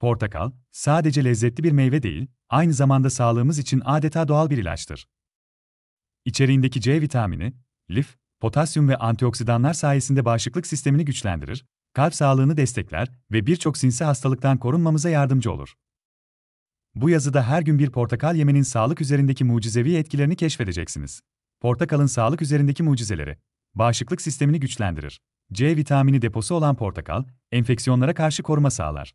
Portakal, sadece lezzetli bir meyve değil, aynı zamanda sağlığımız için adeta doğal bir ilaçtır. İçeriğindeki C vitamini, lif, potasyum ve antioksidanlar sayesinde bağışıklık sistemini güçlendirir, kalp sağlığını destekler ve birçok sinsi hastalıktan korunmamıza yardımcı olur. Bu yazıda her gün bir portakal yemenin sağlık üzerindeki mucizevi etkilerini keşfedeceksiniz. Portakalın sağlık üzerindeki mucizeleri. Bağışıklık sistemini güçlendirir. C vitamini deposu olan portakal, enfeksiyonlara karşı koruma sağlar.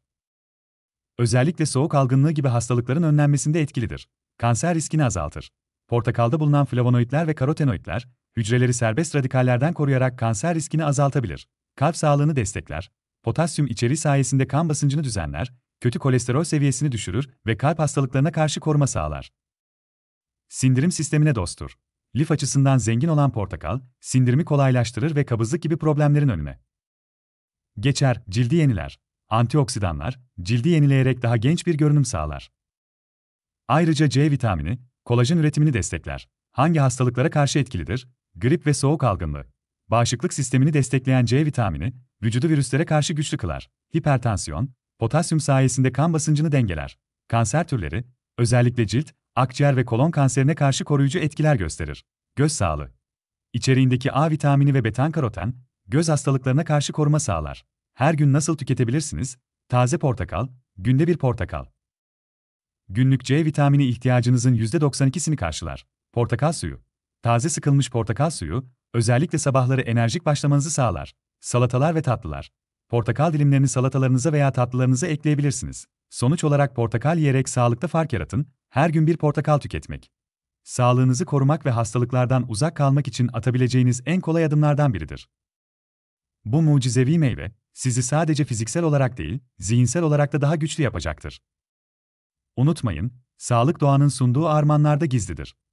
Özellikle soğuk algınlığı gibi hastalıkların önlenmesinde etkilidir. Kanser riskini azaltır. Portakalda bulunan flavonoidler ve karotenoidler, hücreleri serbest radikallerden koruyarak kanser riskini azaltabilir. Kalp sağlığını destekler. Potasyum içeriği sayesinde kan basıncını düzenler, kötü kolesterol seviyesini düşürür ve kalp hastalıklarına karşı koruma sağlar. Sindirim sistemine dosttur. Lif açısından zengin olan portakal, sindirimi kolaylaştırır ve kabızlık gibi problemlerin önüne geçer, cildi yeniler antioksidanlar, cildi yenileyerek daha genç bir görünüm sağlar. Ayrıca C vitamini, kolajen üretimini destekler. Hangi hastalıklara karşı etkilidir? Grip ve soğuk algınlığı. Bağışıklık sistemini destekleyen C vitamini, vücudu virüslere karşı güçlü kılar. Hipertansiyon, potasyum sayesinde kan basıncını dengeler. Kanser türleri, özellikle cilt, akciğer ve kolon kanserine karşı koruyucu etkiler gösterir. Göz sağlığı. İçeriğindeki A vitamini ve betan karoten, göz hastalıklarına karşı koruma sağlar. Her gün nasıl tüketebilirsiniz? Taze portakal, günde bir portakal. Günlük C vitamini ihtiyacınızın %92'sini karşılar. Portakal suyu. Taze sıkılmış portakal suyu, özellikle sabahları enerjik başlamanızı sağlar. Salatalar ve tatlılar. Portakal dilimlerini salatalarınıza veya tatlılarınıza ekleyebilirsiniz. Sonuç olarak portakal yiyerek sağlıkta fark yaratın, her gün bir portakal tüketmek. Sağlığınızı korumak ve hastalıklardan uzak kalmak için atabileceğiniz en kolay adımlardan biridir. Bu mucizevi meyve, sizi sadece fiziksel olarak değil, zihinsel olarak da daha güçlü yapacaktır. Unutmayın, sağlık doğanın sunduğu armanlarda gizlidir.